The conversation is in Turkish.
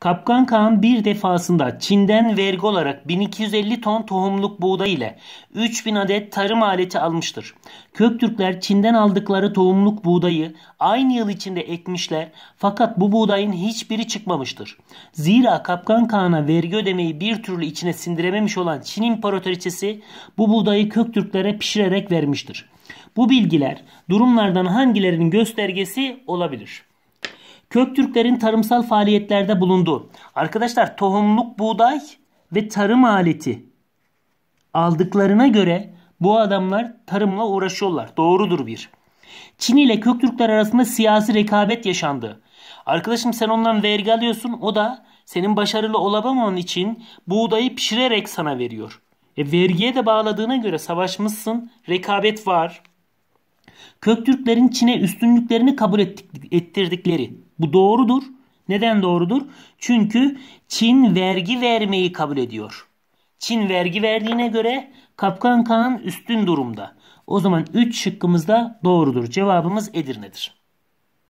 Kapkan Kağan bir defasında Çin'den vergi olarak 1250 ton tohumluk buğday ile 3000 adet tarım aleti almıştır. Köktürkler Çin'den aldıkları tohumluk buğdayı aynı yıl içinde ekmişler fakat bu buğdayın hiçbiri çıkmamıştır. Zira Kapkan Kağan'a vergi ödemeyi bir türlü içine sindirememiş olan Çin İmparatoriçesi bu buğdayı Köktürklere pişirerek vermiştir. Bu bilgiler durumlardan hangilerinin göstergesi olabilir? Köktürklerin tarımsal faaliyetlerde bulundu. Arkadaşlar tohumluk buğday ve tarım aleti aldıklarına göre bu adamlar tarımla uğraşıyorlar. Doğrudur bir. Çin ile Köktürkler arasında siyasi rekabet yaşandı. Arkadaşım sen ondan vergi alıyorsun o da senin başarılı olamaman için buğdayı pişirerek sana veriyor. E vergiye de bağladığına göre savaşmışsın, rekabet var. Köktürklerin Çin'e üstünlüklerini kabul ettirdikleri bu doğrudur. Neden doğrudur? Çünkü Çin vergi vermeyi kabul ediyor. Çin vergi verdiğine göre Kapkan Kağan üstün durumda. O zaman 3 şıkkımız da doğrudur. Cevabımız Edirne'dir.